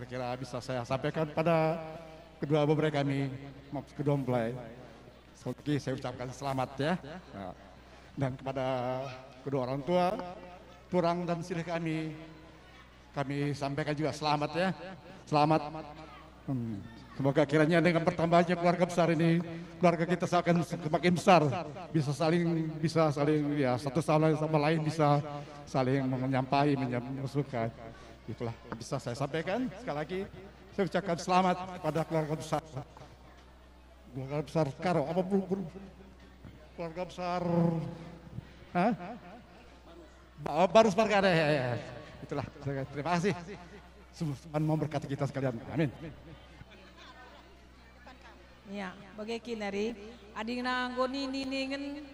kira-kira bisa saya sampaikan pada kedua beberapa kami, kedua mempelai. Oke, saya ucapkan selamat ya. Nah, dan kepada kedua orang tua, kurang dan sirih kami, kami sampaikan juga selamat ya. Selamat. Hmm. Semoga kiranya dengan pertambahannya keluarga besar ini, keluarga kita akan semakin besar, bisa saling, bisa saling, ya satu sama lain bisa saling menyampaikan, menyampaikan Itulah bisa saya sampaikan. Sekali lagi, saya ucapkan selamat kepada keluarga besar. Keluarga besar Karo, apa belum? Keluarga besar... Hah? Oh, baru Sparkada, ya, ya, ya. Itulah, terima kasih. Tuhan berkati kita sekalian. Amin. Ya, bagai kinari. Adi nanggoni niningen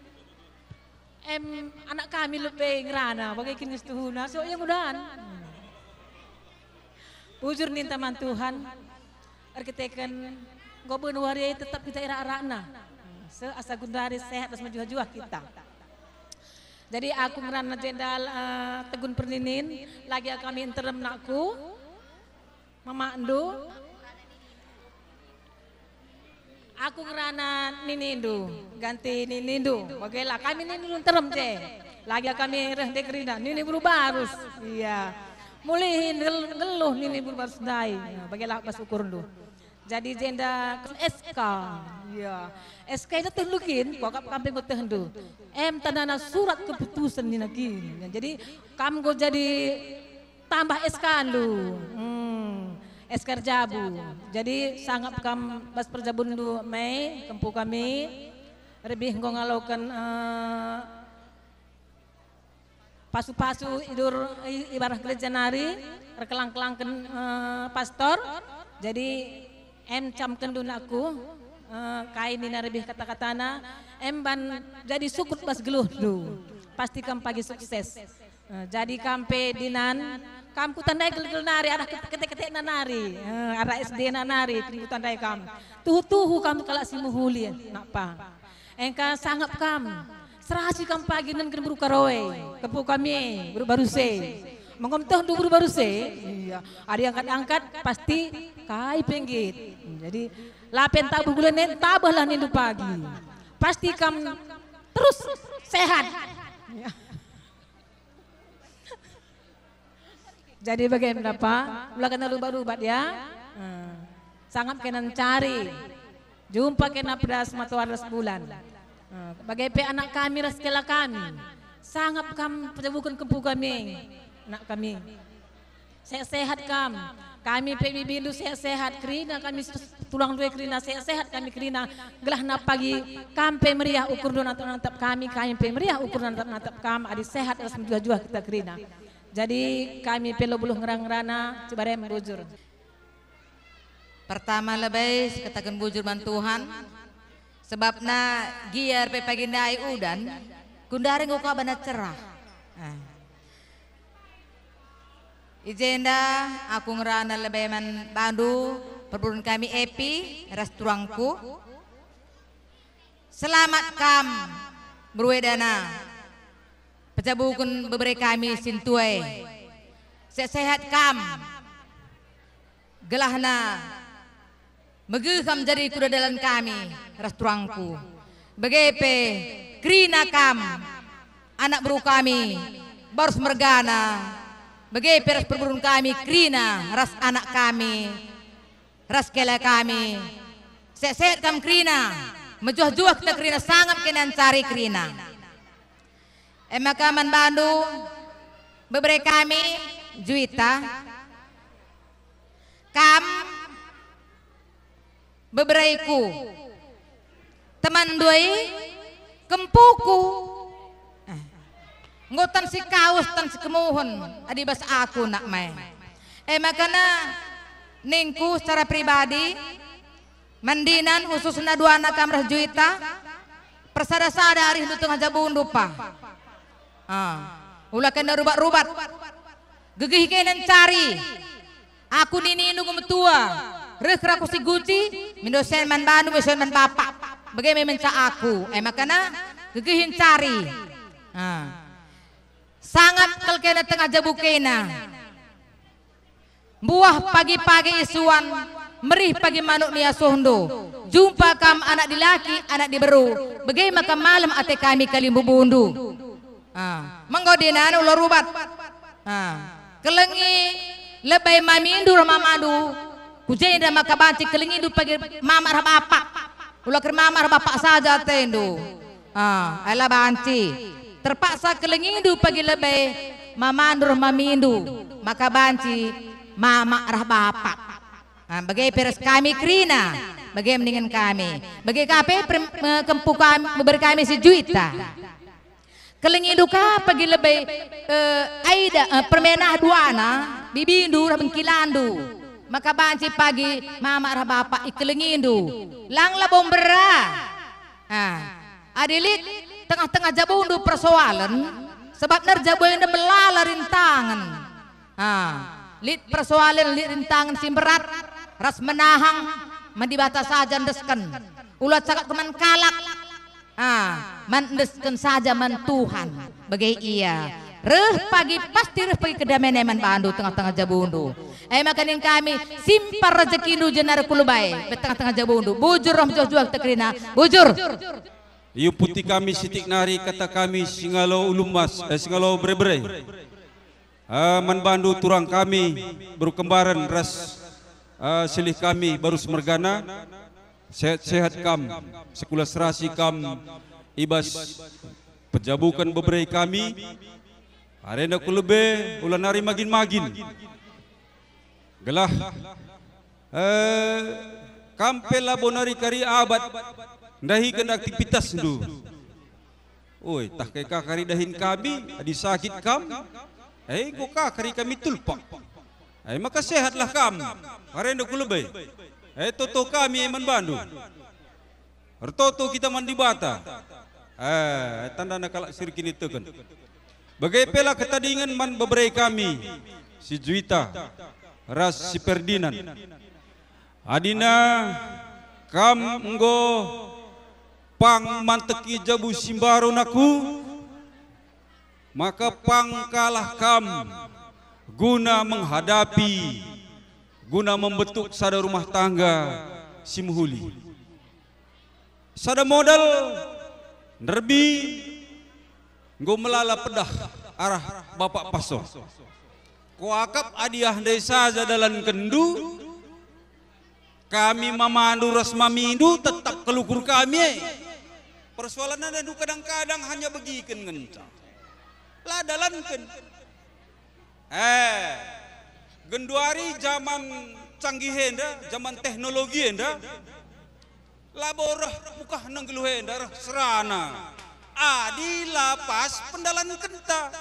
em anak kami lebih ngerana bagi kini setuhuna So yang mudahan. Bujur teman Tuhan, arkitekan gobernur waria tetap kita ira arana. Seasa gundari sehat dan maju kita. Jadi aku ngerana jendal eh, tegun perninin, lagi kami interim nakku, mama endu, aku ngerana ninindu, ganti ninindu, bagelah kami ninindu interim je. Lagi kami reh dekrina, nini berubah harus. Iya mulihin ngeluh nini dai nah, bagilah ukur lu jadi jenda SK ya SK itu tendukin kokap kampung gue tendu M tanda surat keputusan nina gini jadi kamu gue jadi tambah SK lu hmm. SK jabu jadi sangat kam pas perjabun lu Mei kempu kami lebih ngongalokan uh, eh, pasu-pasu idur ibarat nari rekelang kelang uh, eh, pastor jadi em camkan dunaku uh, eh, kain ini lebih kata-katana em ban jadi sukut pas geluh du pasti kam pagi sukses uh, jadi kampe dinan ku tandai gel nari arah ketek-ketek nari uh, arah SD nari kribu tandai kam tuhu-tuhu kam kalak simuhuli napa engka sangap kam serasi kam pagi dan kan buru karoe kepu kami buru baru se mengom tuh buru baru se iya ada yang angkat angkat pasti kai penggit jadi lapen tabu bulan nen tabah lah nindu pagi pasti kam terus sehat iya. jadi bagaimana pak baru-baru bat ya hmm. sangat kena cari jumpa kena pedas matuar sebulan. bulan. Ah, bagai pe anak kami raskela kami. Sangap kam bukan kempu kami. Nak kami. Sehat-sehat kam. Kami pe bibilu sehat-sehat kerina kami tulang dua kerina sehat-sehat kami kerina gelah na pagi kam pe meriah ukur dua natap natap kami kami pe meriah ukur natap natap kam adi sehat harus menjual jual kita kerina. Jadi kami pelo buluh ngerang-ngerana cibarem bujur. Pertama lebih katakan bujur bantuan. Tuhan. Sebabna giar pepagindai udan, kundaring kau bana cerah. Eh. Ijenda aku ngerana lebih man bandu perburun kami epi restuangku. Selamat kam berwedana. Pecabukun beberi kami sintuai. Sehat kam. Gelahna Megeham kuda dalam kami, rastruangku. BGP krina kam, anak beru kami, baru mergana. BGP ras perburun kami, krina, ras anak kami, ras kela kami. sehat kam krina, mejuah-juah kita krina, sangat kenan cari krina. Eh, kaman Bandung, beberapa kami, juita, kam, beberaiku teman duai kempuku eh, ngutan si kaos tan si kemuhun adi aku nak main eh makana ningku secara pribadi mandinan khususnya dua anak kamrah juita persada sadari itu tengah bun dupa ah. ulah kena rubat-rubat gegih kenen cari aku nini nunggu tua rekra ko si Guti, minosen man banu, minosen man bapak. bagaimana may aku. Eh makana, gagihin cari. Ah. Sangat kelkena tengah jabukena. Buah pagi-pagi isuan, merih pagi manuk nia suhndo. Jumpa kam anak dilaki, anak diberu. bagaimana maka malam ate kami kalimbu bundu. Ah. Menggodina ulo rubat. Ah. Kelengi lebay mamindu mamandu dan maka banci kelingi du pagi mamar bapak. Ulah ker mamar bapak saja tendu. Ah, ela banci. Terpaksa kelingi du pagi lebih mamandur mamindu. Maka banci mama rah bapak. Nah, bagai peres kami krina, bagai mendingan kami, bagai kape kempu kami berkami juita. Kelingi duka pagi lebih eh, aida eh, permenah duana, bibindu, bengkilandu. Maka banci pagi mama arah bapak ikelingin du. Lang labom bera. Ah. Adilik tengah-tengah jabundu persoalan. Sebab nerjabuin melala rintangan. Ah. Lit persoalan lit rintangan berat, Ras menahang. batas saja ndesken. Ulat cakap teman kalak. Ah. Mendesken saja man Tuhan. Bagai iya. Reh pagi pasti reh pagi kedamaian eman bandu tengah-tengah jabundu. Eh makanin kami simpar rezeki nu jenar kulubai tengah tengah jabundu. Bujur rom jual tekrina. Bujur. Iu putih kami sitik nari kata kami singalo ulumas eh, singalo berebre. Uh, eh, bandu turang kami berkembaran ras uh, silih kami baru semergana sehat-sehat kam sekulas rasi kam ibas pejabukan beberai kami Arena kulebe ulah magin-magin. Gelah eh kampela bonari kari abad dahi kena aktivitas du. Oi, tah keka kari dahin kami adi sakit kam. Eh goka kari kami tulpak. Eh maka sehatlah kam. Arena kulebe. Eh toto kami eman bandu. Ertoto kita mandi bata. Eh tanda nakal sirkin itu kan. Bagaipela ketandingan ketadingan man beberai kami Si Juita Ras si Perdinan Adina Kam nggo Pang manteki jabu simbarun aku Maka pangkalah kam Guna menghadapi Guna membentuk sada rumah tangga Simhuli Sada modal Nerbi Gue melala pedah arah Bapak Pasor. Kuakap adiah desa jadalan kendu. Kami mama mamandu resmamindu tetap kelukur kami. Persoalan ada kadang-kadang hanya begikan ngencang. Lah dalankan. Eh, genduari zaman canggih enda, zaman teknologi enda. Laborah mukah nang geluh serana. Adi lapas pendalan kenta.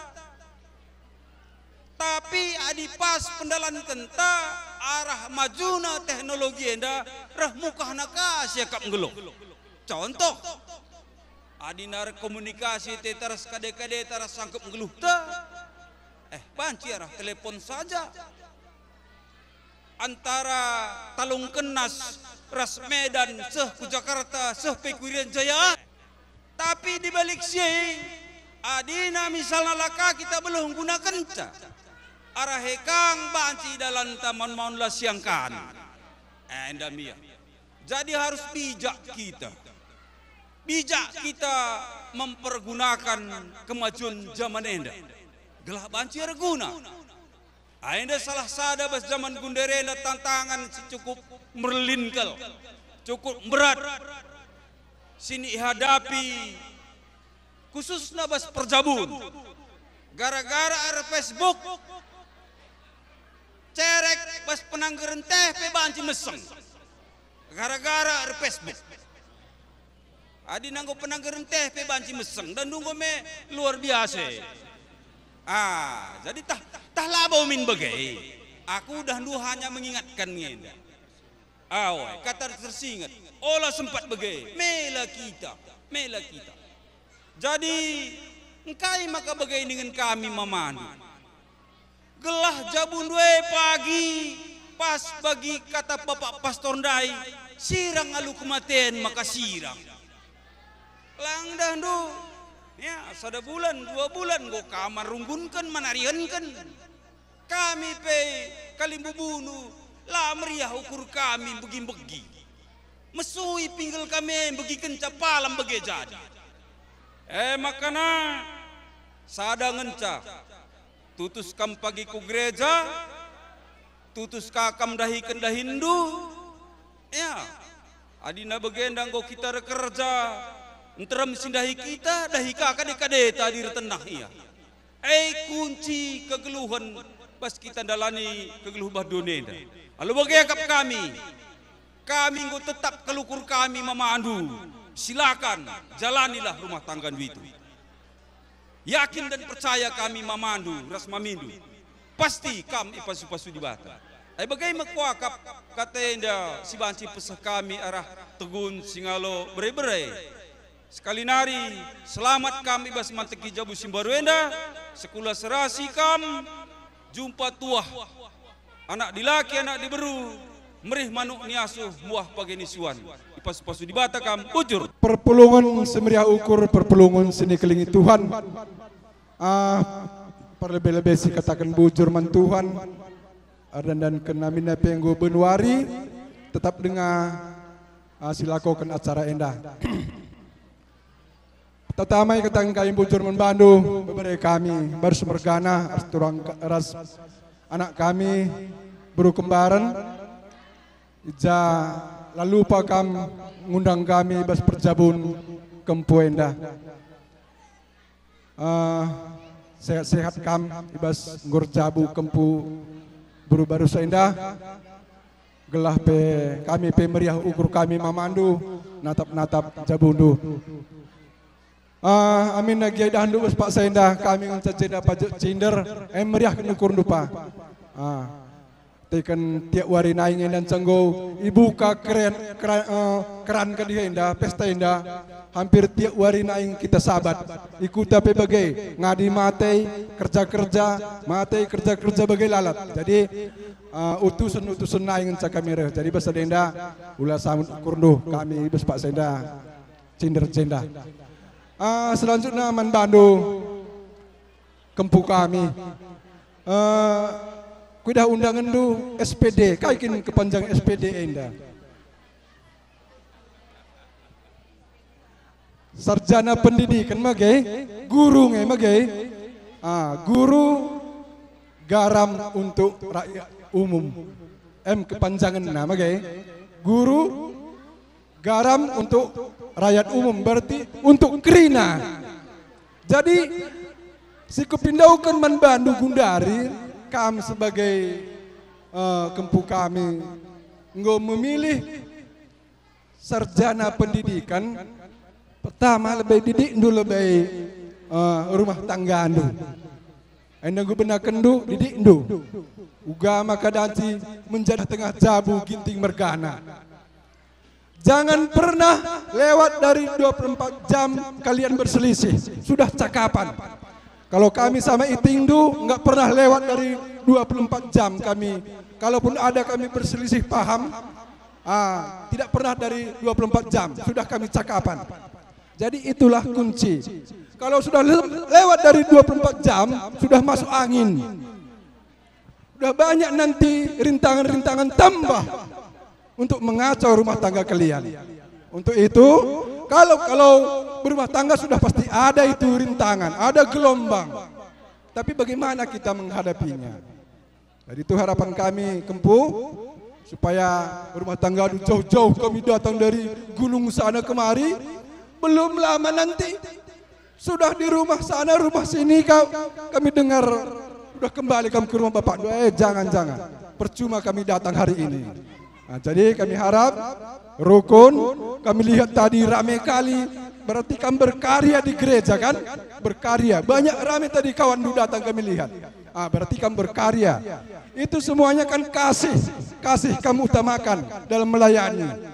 Tapi adi pas pendalan kenta arah majuna teknologi enda rah mukah nakas ya kap ngelung Contoh, adi nar komunikasi te taras kade kade taras sangkep ngeluh ta. Eh banci arah telepon saja. Antara Talung Kenas, Ras Medan, Seh Jakarta, Seh Pekurian Jaya. Tapi di balik syih, adina misalnya laka kita belum gunakan cara Arah hekang banci dalam taman maunlah siangkan. Endamia. Eh, Jadi harus bijak kita. Bijak kita mempergunakan kemajuan zaman enda. Gelah banci reguna. Ainda ah, salah sada bas zaman gundere tantangan cukup merlinkel, cukup berat, sini hadapi khusus nabas perjabun gara-gara ar Facebook cerek bas penanggeren teh pe banci meseng gara-gara ar Facebook adi nanggo penanggeren teh pe banci meseng dan nunggu me luar biasa ah jadi tah tah labau min bagai aku udah lu hanya mengingatkan ini Awai kata tersingat. Olah sempat bagai. Mela kita. Mela kita. Jadi engkai maka bagai dengan kami maman. Anu. Gelah jabun dua pagi pas bagi kata bapak pastor dai sirang alu kematian maka sirang lang do. ya sada bulan dua bulan go kamar runggunkan kan, kami pe kalimbu bunu lah meriah ukur kami begi begi mesui pinggul kami begi kencap palam begi jadi eh makana sada ngenca tutus kam pagi ku gereja tutus kakam dahi kendah Hindu ya adina begendang go kita kerja Entrem sindahi kita, dahi kakak dekadeta di retenah iya. Eh kunci kegeluhan pas kita dalani kegeluhan dunia dunia. Lalu bagaikan kami, kami engkau tetap kelukur kami memandu. Silakan jalanilah rumah tangga itu. Yakin dan percaya kami memandu, rasmamindu. Pasti kami pasu-pasu di bata. Eh, bagaimana kuakap kata katenda si banci pesah kami arah tegun singalo bere-bere. Sekali nari selamat kami bas manteki jabu simbaruenda sekula serasi kam jumpa tuah anak dilaki anak diberu merih manuk niasuh muah pagenisuan ipas-pasu dibatakam ujur perpulungan semeriah ukur perpulungan seni kelingi Tuhan ah perlebih-lebih si katakan bujur man Tuhan dan dan kenamina penggo benuari tetap dengar ah, silakokan acara endah tetamai katang kain bujur man Bandung, beberapa kami, baru semergana, ras anak kami baru Kembaran ja lalu Pak pakam ngundang kami bas perjabun kempuenda uh, ah, sehat-sehat kam ibas ngurjabu kempu buru baru seindah gelah pe kami pe meriah ukur kami mamandu natap-natap jabundu Uh, amin lagi dah handuk Pak seindah kami ngancet jeda pajak cinder em eh, meriah kenukur dupa Ah. Tekan tiap hari aing dan cenggo ibuka keren keran, uh, eh, keran ke dia indah pesta indah hampir tiap hari naik kita sahabat ikut tapi bagai ngadi matei kerja kerja matei kerja kerja bagai lalat jadi uh, eh, utusan utusan cakap cakamira jadi besar denda ulah samun kurdo kami ibu pak senda cinder cenda uh, selanjutnya man Bandung kempu kami uh, Kuda undangan du SPD, kaikin kepanjang SPD enda. Eh, Sarjana pendidikan magai, guru ngai magai. Ah, guru garam untuk rakyat umum. M kepanjangan nama magai. Guru garam untuk rakyat umum berarti untuk kerina. Jadi si kepindaukan man Bandung Gundari kami sebagai uh, kempu kami nggak memilih sarjana pendidikan pertama lebih didik dulu lebih uh, rumah tangga andu, Enda anu gue benar kendu didik endu. Uga maka danci menjadi tengah jabu ginting mergana. Jangan pernah lewat dari 24 jam kalian berselisih. Sudah cakapan. Kalau kami sama Itingdu nggak pernah lewat dari 24 jam kami. Kalaupun ada kami berselisih paham, ah, tidak pernah dari 24 jam. Sudah kami cakapan. Jadi itulah kunci. Kalau sudah lewat dari 24 jam, sudah masuk angin. Sudah banyak nanti rintangan-rintangan tambah untuk mengacau rumah tangga kalian. Untuk itu, kalau kalau berumah tangga sudah pasti ada itu rintangan, ada gelombang. Tapi bagaimana kita menghadapinya? Jadi itu harapan kami Kempu supaya rumah tangga jauh-jauh kami datang dari gunung sana kemari belum lama nanti sudah di rumah sana rumah sini kau kami dengar sudah kembali kami ke rumah bapak eh jangan jangan percuma kami datang hari ini Nah, jadi kami harap rukun, kami lihat tadi ramai kali, berarti kami berkarya di gereja kan? Berkarya, banyak ramai tadi kawan dulu datang kami lihat. Ah, berarti kamu berkarya. Itu semuanya kan kasih, kasih kamu utamakan dalam melayani.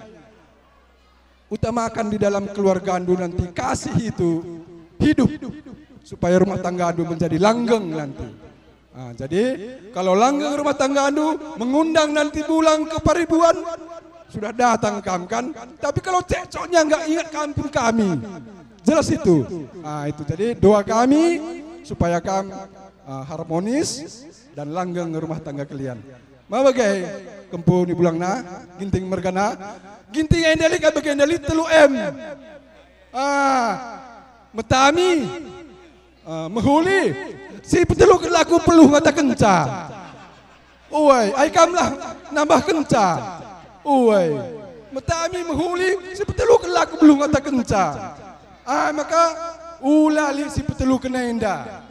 Utamakan di dalam keluarga Andu nanti kasih itu hidup supaya rumah tangga Andu menjadi langgeng nanti. Nah, jadi kalau langgeng rumah tangga anu mengundang nanti pulang ke Paribuan sudah datang kami kan. Tapi kalau cekcoknya nggak ingat kampung kami, jelas itu. Nah, itu jadi doa kami supaya kami uh, ah, harmonis dan langgeng rumah tangga kalian. Mau bagai kempu ni bulang na, ginting mergana, ginting endeli ka bagai endeli telu M. Ah, metami, ah, mehuli, Si peteluk laku peluh kata kenca. Uai, ai lah nambah kenca. Uai. Metami menghuli si peteluk laku peluh kata kenca. Ah maka ulali si peteluk kena indah.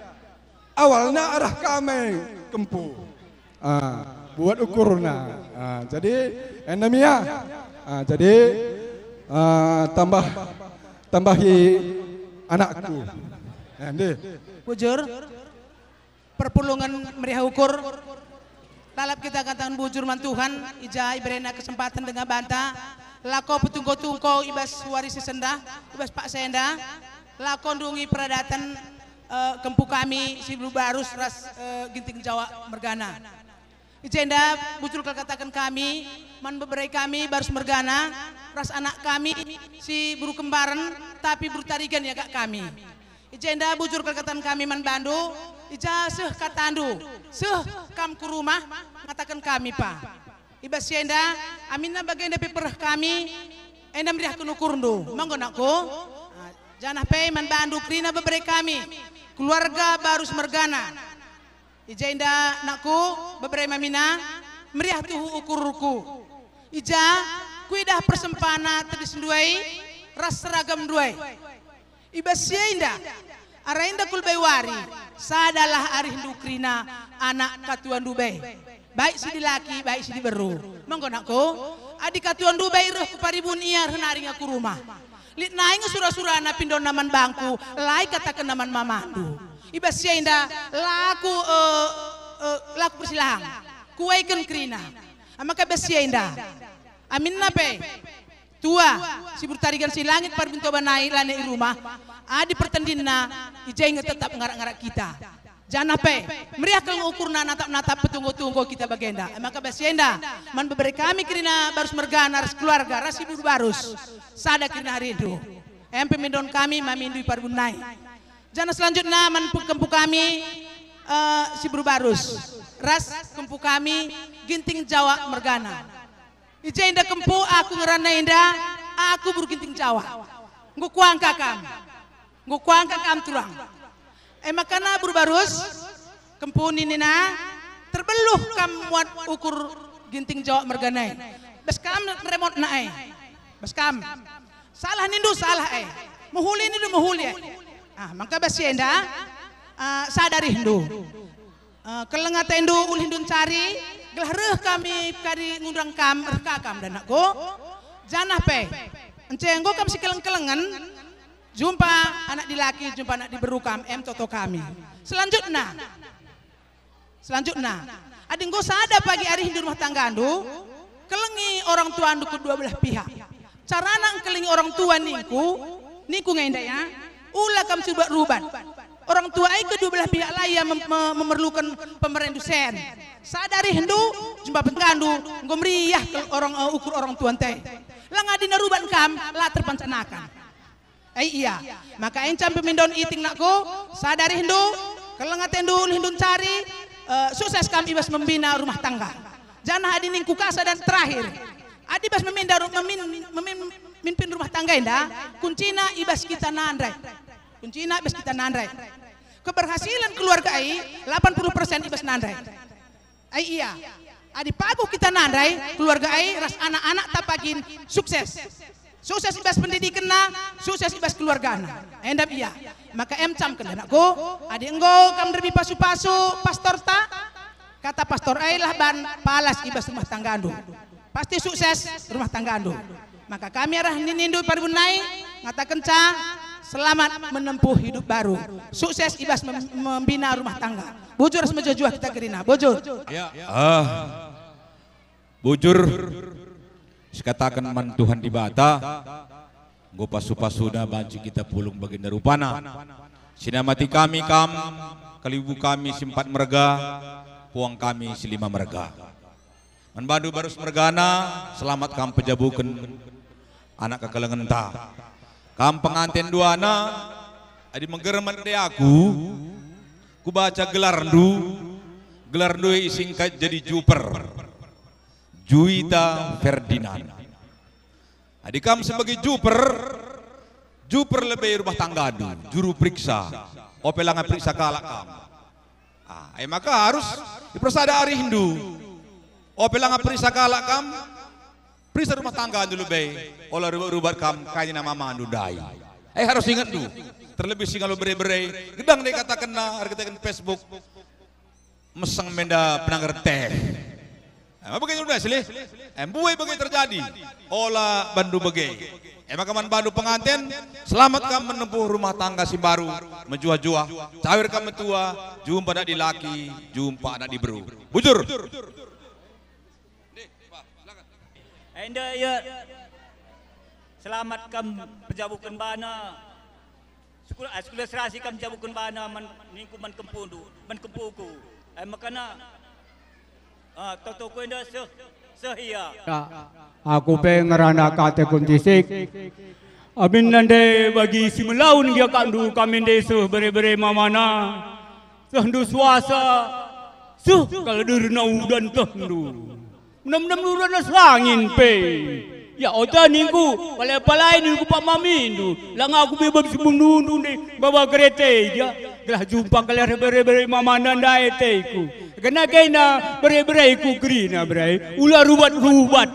Awalnya arah kami kempu. Ah, buat ukurna. Ah, jadi endemia. Ya. Ah, jadi ah, tambah tambahi anakku. Eh, Nanti. Wajar perpulungan meriah ukur talap kita katakan bujur Tuhan ijai berena kesempatan dengan banta lako petungko tungko ibas warisi senda ibas pak senda lako dungi peradatan uh, kempu kami si barus ras uh, ginting jawa mergana Ijenda bujur katakan kami man beberai kami barus mergana ras anak kami si buru kembaran tapi buru tarigan ya kak kami Ijenda bujur kelekatan kami man bandu, ija seh katandu, seh kam ku rumah, mengatakan kami pa. Iba sienda, aminna bagian dari perah kami, enam riah Manggo nakku, ah, Janah pe man bandu krina beberi kami, keluarga barus mergana. Ijenda inda nakku, beberi mamina, meriah tuhu ukurku. Ija kuidah persempana tadi senduai, ras seragam duai ibe sienda arainda kulbe wari sadalah arih dukrina anak katuan dubai baik si laki baik si diberu monggo nako adik katuan dube ruh paribun iar iya naringa aku rumah lit naing sura-sura na pindon naman bangku lai katakan naman mamandu ibe sienda laku uh, uh, laku persilahang kuaikan krina amaka besienda amin nape tua sibur tari si langit parbinto banai lane i rumah adi pertendina ijeng tetap ngarak-ngarak kita Jangan ape ya? meriah kalau ukur na natap natap petunggu tunggu kita bagenda. Maka basienda, man beberi kami kirina barus mergana, harus keluarga, ras ibu barus. Sada kirina hari itu. Em pemindon kami, ipar parbunai. Jangan selanjutnya man kempu kami, uh, si barus. Ras kempu kami, ginting jawa mergana. Ijeng indah kempu, aku ngerana indah, Aku berginting cawa. Ngu kuangka kam. Ngu kuangka kam turang. Emak eh, kana berbarus. ini nina. Terbeluh kam muat ukur ginting Jawa merganai. Bes kam remot naik, Bes kam. Salah nindu salah eh. Muhuli nindu muhuli eh. Ah, maka besienda ya, uh, ah, sadari hindu. Uh, Hindu tendu ulindun cari, gelareh kami kari ngundang kam, reka danakku. dan aku. Jana pe. Encenggo kam keleng kelengan jumpa anak di laki, jumpa anak di berukam M toto kami. Selanjutnya. Selanjutnya. Ada engko sada pagi hari di rumah tangga andu kelengi orang tua andu kedua dua belah pihak. Cara Carana kelengi orang tua niku niku ngenda ya. Ula kam coba ruban orang tua dua kedua belah pihak lah yang memerlukan memerlukan pemerindusen. Sadari hendu, jumpa pengkandu, ngomriyah orang eh, ukur orang tua teh langa di ruban kam, lah terpancanakan Eh iya, maka encam pemindon iting nakku, sadari hindu, kalau Hindu Hindu cari, uh, sukses kam ibas membina rumah tangga. Jana ningku kasa dan terakhir, adi bas meminda memin, memin, mimpin rumah tangga indah, kuncina ibas kita nandrai. Kuncina ibas kita nandrai. Keberhasilan keluarga ai 80% ibas nandrai. Ai eh, iya, Adi pagu kita nandai, keluarga ai ras anak-anak tapakin sukses. Sukses ibas pendidikan na, sukses ibas keluarga na. Endap iya. Maka em cam ke anakku, adi enggo kam derbi pasu-pasu pastor ta. Kata pastor ai lah ban palas ibas rumah tangga andu. Pasti sukses rumah tangga andu. Maka kami arah nindu parbunai ngata kencang. Selamat menempuh hidup baru. Sukses Ibas membina rumah tangga. Bujur semeja juga kita gerina. Bujur. Ya. Ah. Bujur. Sekatakan man Tuhan di bata. gua pasu-pasu banci kita pulung baginda rupana. Sinamati kami kam. Kalibu kami simpat merga. Puang kami silima merga. badu barus mergana. Selamat kam pejabukan. Anak kekalengan tak. Kam pengantin duana adi menggerman de aku ku baca gelar du gelar du singkat jadi Juper Juita Ferdinand adi kam sebagai Juper Juper lebih rumah tangga du juru periksa opelangan periksa kalak kam ah, eh, maka harus dipersada hari Hindu opelangan periksa kalak kam Periksa rumah tangga dulu bay. Olah rubah kam kaya nama mandu dai. Eh harus ingat dulu. Terlebih sih kalau bere-bere. Gedang dia kata nah, kena, kita kan Facebook. Meseng menda penanggar teh. Emang begitu udah silih. Embuai bagai terjadi. Olah bandu bagai. Emang kaman bandu pengantin. Selamat kamu menempuh rumah tangga si baru. Menjua-jua. Cawir kamu tua. Jumpa anak di laki. Jumpa anak di beru. Bujur. Enda uh, ya selamatkan pejabukan bana. Sekolah sekolah serasi kam pejabukan bana man ningku man kempundu, man kempuku. Ai eh, makana ah toto ko enda se sehia. Ya, aku pe ngerana kate kuntisik. Amin nande bagi simlaun dia kandu kami desu bere-bere mamana. Sehendu suasa. Suh kalau dirnau dan tehendu. Menam-menam luran nas langin pe. Ya ota ningku palai-palai ningku pak mamin tu. Lang aku bebab sebundu tu ni bawa kereta dia. Gelah jumpa kelah rebere-rebere mamanan dah eteku. Kena kena bere-bere ku gerina bere. Ular rubat-rubat.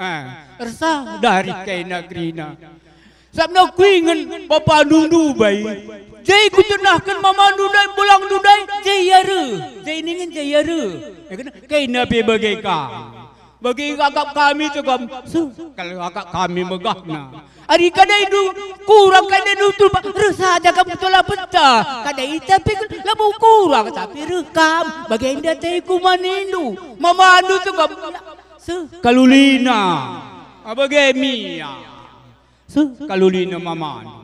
Ha, resah dari kena gerina. Sabna kuingen bapa dundu bai. Jai kutunahkan mama dundai pulang dundai jai yara. Jai ningen jai yara. Ya kena kena pe bagai ka. Bagi kakak kami tu Kalau kakak kami megah nah. Hari kadai itu kurang kadai du tu resah jaga kamu lah pecah. itu tapi lebih kurang tapi rekam. Bagi anda teh kumanin du. Mama itu anu tu kam. Kalau Lina. Bagi Mia. Ya? Kalau Lina mama. Anu.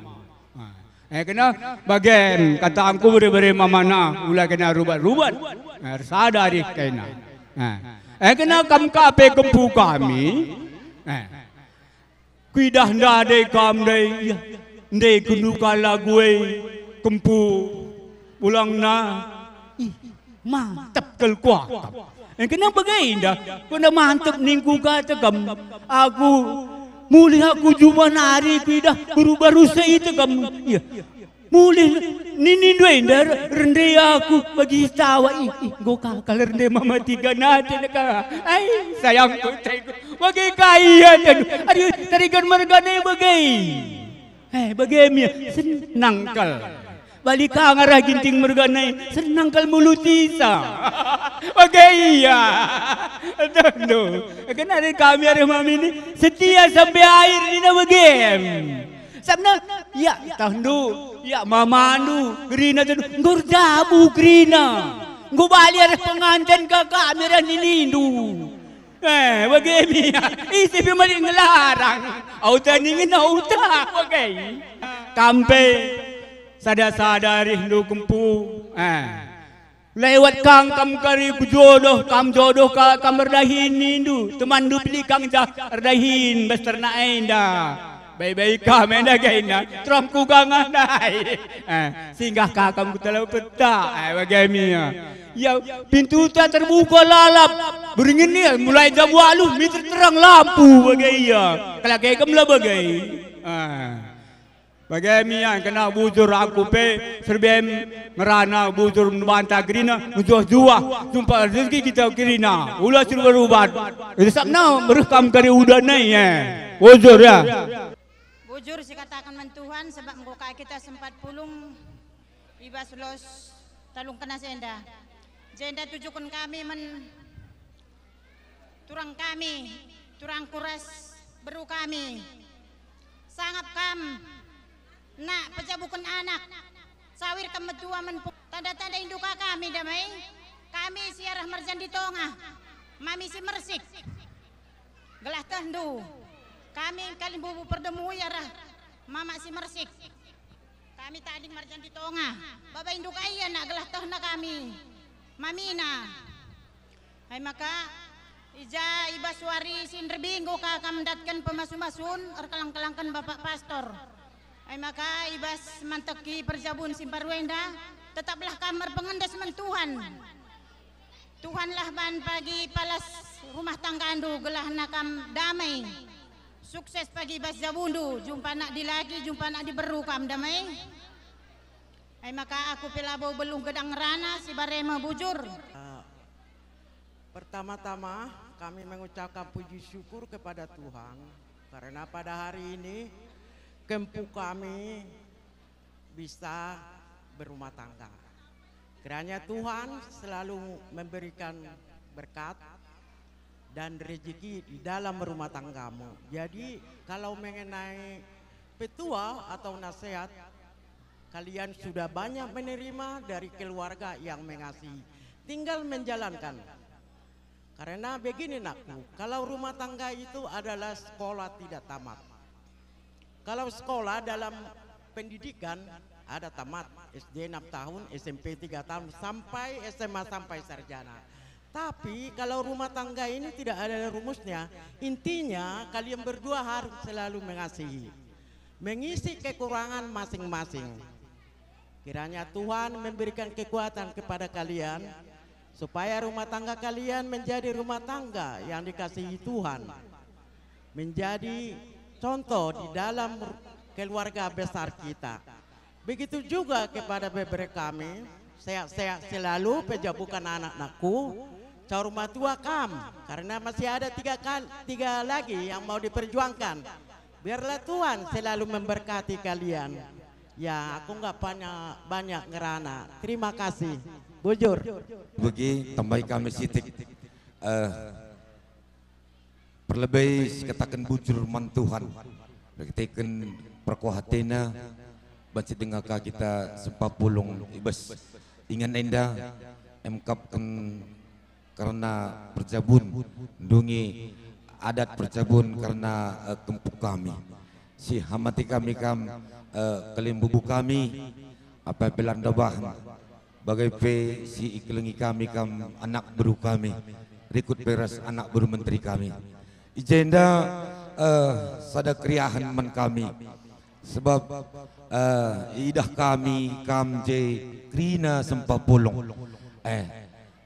Eh kena bagian kata aku beri beri mama na ulah kena rubat rubat. Eh, sadari kena. Eh. Engkena eh, kamka pe kempu kami. Eh. Kuidah nda de kam de de kunuka lague kempu pulang na mantap kel kuat. Engkena bagai dah. Kena mantap ningku kata kam aku Mulihat aku jumpa nari kuidah berubah baru itu kam. Ya. Mulih nini duender rende aku bagi tawa i go kakal rende mama tiga nate nak ai sayang ku bagi kaya tadu ari tarigan margane bagai eh bagai senang kal balik angara ginting kal senangkal mulutisa bagai ya tadu kena kami ari mami ni setia sampai air ni na bagai sabna ya tahdu ya mamandu grina jadu gurdabu grina ada ah. pengantin kakak merah ninindu Eh, bagaimana? mi. Isi pi mali ngelarang. Auta ningin auta bagai. Kampe sadar sadari hindu kempu, Eh. Lewat kang kam kari jodoh kam jodoh ka kam berdahin nindu. Teman dupli kang jah berdahin besternain endah. Baik-baikah mana gaina, teram kugangan dai. Eh, singgah kakam kamu telah peta, eh, bagaimana? Ya? ya pintu tuan terbuka lalap. Beringin ni mulai jam walu, meter terang lampu bagaimana? Kalau gaya kemla bagai. Bagaimana eh, ya? kena bujur aku pe serbem merana bujur membantah gerina bujur dua jumpa rezeki kita gerina ulah suruh berubat. Itu sakna berkam kari udah naik ya. Bujur ya. Bujur katakan mentuhan sebab muka kita sempat pulung ibas los talung kena senda. Senda tujukan kami men turang kami, turang kuras beru kami. Sangap kam nak bukan anak. Sawir kemetua men tanda-tanda induka kami damai. Kami siarah merjan di tonga. Mami si mersik. Gelah tendu. Kami kali bubu perdemu ya rah. Mama si mersik. Kami tadi marjan di tonga. Bapak induk ayah nak gelah toh nak kami. Mamina. Hai maka Ija iba suari sinrebinggo ka pemasu-masun erkalang-kalangkan bapak pastor. Hai maka ibas manteki perjabun simparwenda tetaplah kamar pengendas mentuhan. Tuhanlah ban pagi palas rumah tangga andu gelah nakam damai. Sukses pagi Bas Zawundu. Jumpa nak di lagi, jumpa nak di berukam damai. Hai eh, maka aku pelabu belum gedang rana si barema bujur. Ah, pertama-tama kami mengucapkan puji syukur kepada Tuhan karena pada hari ini kempu kami bisa berumah tangga. Kiranya Tuhan selalu memberikan berkat dan rezeki di dalam rumah tanggamu. Jadi kalau mengenai petua atau nasihat, kalian sudah banyak menerima dari keluarga yang mengasihi. Tinggal menjalankan. Karena begini nakku, kalau rumah tangga itu adalah sekolah tidak tamat. Kalau sekolah dalam pendidikan ada tamat SD 6 tahun, SMP 3 tahun, sampai SMA sampai sarjana. Tapi kalau rumah tangga ini tidak ada rumusnya, intinya kalian berdua harus selalu mengasihi. Mengisi kekurangan masing-masing. Kiranya Tuhan memberikan kekuatan kepada kalian supaya rumah tangga kalian menjadi rumah tangga yang dikasihi Tuhan. Menjadi contoh di dalam keluarga besar kita. Begitu juga kepada beberapa kami, sehat-sehat selalu pejabukan anak-anakku Kau rumah tua kam karena masih ada tiga, kal tiga lagi yang mau diperjuangkan biarlah Tuhan selalu memberkati kalian ya aku nggak banyak banyak ngerana terima kasih bujur bagi tambah kami sitik uh, eh, perlebih katakan bujur man mantuhan katakan perkuatina Baca dengar kita sempat pulung ibas ingat enda emkapkan karena percabun dungi adat percabun karena uh, eh, kempuk kami si hamati kami kam uh, eh, kelimbubu kami apa pelan dabah bagai pe si iklengi kami kam anak beru kami rikut peras anak beru menteri kami ijenda uh, eh, sada kriahan man kami sebab uh, idah kami kam je krina sempapulong eh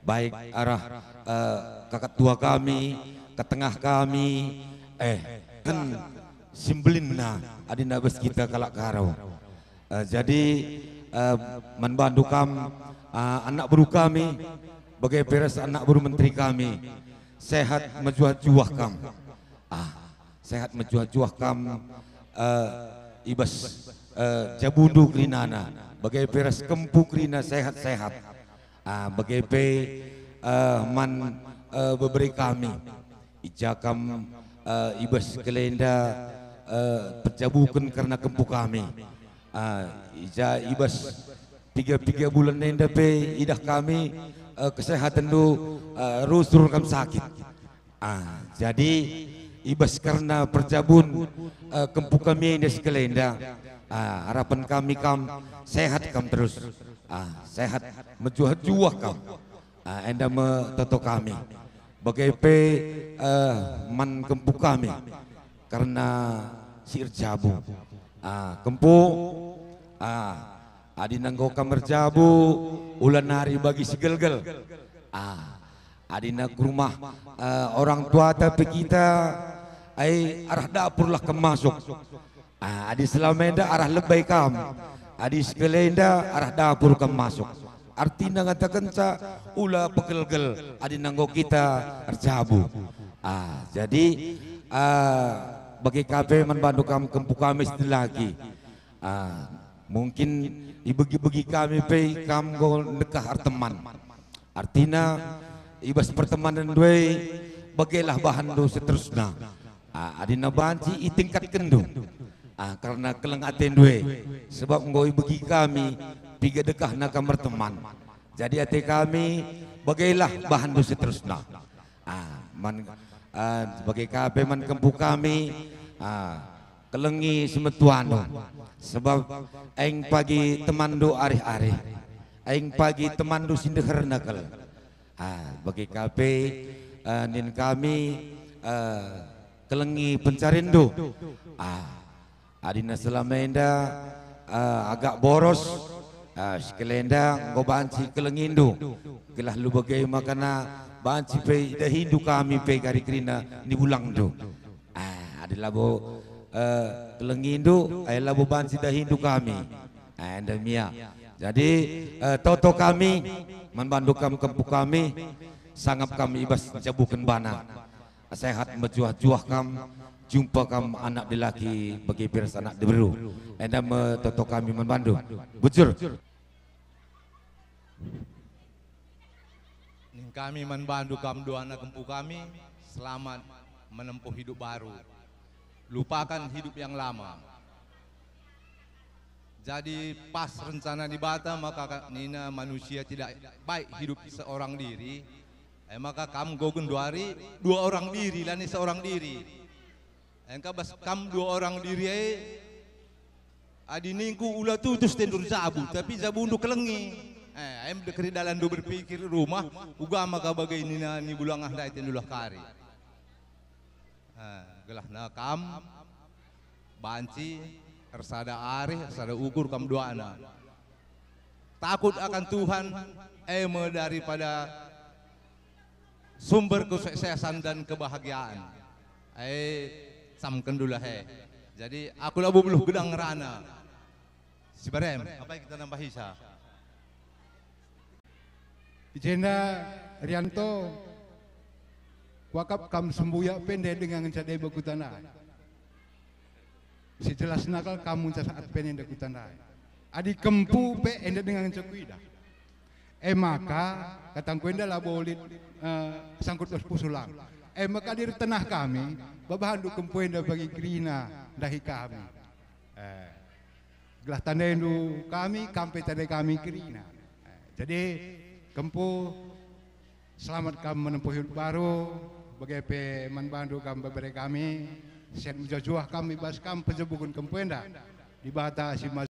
baik arah uh, ke ketua kami, ke tengah kami, eh kan simbelin na adinda bes kita kalak karau. Uh, jadi uh, man uh, anak baru kami, bagai peres anak baru menteri kami, sehat mejuah-juah kam. Ah, sehat mejuah-juah kam uh, ibas uh, jabudu krinana, bagai peres kempuk rina sehat-sehat. Ah, BGP uh, eh, man uh, beberi kami ijakam uh, eh, ibas kelenda uh, pencabukan karena kempu kami. Uh, ah, ija ibas tiga tiga bulan nenda pe idah kami uh, kesehatan do uh, rusur kam sakit. uh, jadi ibas karena percabun uh, kempu kami nenda sekelenda. uh, ah, harapan kami kam sehat kam terus ah, sehat, menjuah-juah kau. Ah, anda metoto kami, bagai pe uh, man kempu kami, karena sir jabu. Ah, kempu, ah, adi nanggo kamar jabu, ulan hari bagi segelgel. Ah, adi nak rumah uh, orang tua tapi kita, ay arah dapur lah kemasuk. Ah, adi selama arah lebay kami. Adis Gelenda arah dapur ke masuk. Artinya ngatakan sa ula pegelgel adi nanggo kita tercabu. Ah, jadi ah, bagi kafe man bandu kam kempu kami lagi. Ah, mungkin dibagi-bagi kami pe kam go dekah arteman. Artinya ibas pertemanan dua bagilah bahan dosa terusna. Ah, adi nabanci itingkat kendung ah, karena kelengatin dua sebab ngoi bagi kami tiga dekah naka berteman jadi hati kami bagailah bahan dosa terusna ah, man, ah, sebagai KB man kempu kami ah, kelengi semetuan sebab aing pagi do arih-arih aing pagi temandu sindher nakal ah, bagi KB ah, nin kami ah, kelengi pencarindu. ah, Adina selama enda uh, eh, agak boros uh, eh, sekelenda ngo banci kelengindu gelah lu bagai makana banci pe hindu kami pe gari krina ni bulang tu ah eh, adalah bo uh, kelengindu banci dah hindu kami ah enda mia jadi uh, toto kami kami kempu kami sangap kami ibas jabukan bana sehat mejuah-juah kami jumpa kam anak lelaki bagi pirsa anak deberu enda metoto kami men Bandung bujur kami membantu kamu dua anak empu kami selamat menempuh hidup baru lupakan hidup yang lama jadi pas rencana di maka Nina manusia tidak baik hidup seorang diri eh, maka kamu gogun dua hari dua orang diri lani seorang diri Engka bas kam dua orang diri ai eh. adiningku ula tutus tendur zabu tapi zabu untuk lengi. Eh, em dekri dalan do berpikir rumah uga maka bagai nina ni bulangah dai tendulah kari. Eh, gelah na kam banci ersada arih ersada ukur kam dua anak. Takut akan Tuhan eme eh, daripada sumber kesuksesan dan kebahagiaan. Eh samkan dulu he. Eh. Jadi aku lah bubuh gedang rana. Si Barem, apa yang kita nambah hisa? Ijenda Rianto wakap kam sembuya pendek dengan cadai bekutana. Si jelas nakal kamu saat pendek kutana. Adi kempu pe endek dengan cakuida. Eh maka katangkuenda lah uh, sangkut pusulang eh makadir tenah kami babahandu kempuin dah bagi kerina dahi kami eh gelah tanendu kami kampe tanda kami kerina eh, jadi kempu selamat kami menempuh hidup baru bagi pe bandu kami beri kami sen mujajuah kami baskam penjebukun kempuin dah si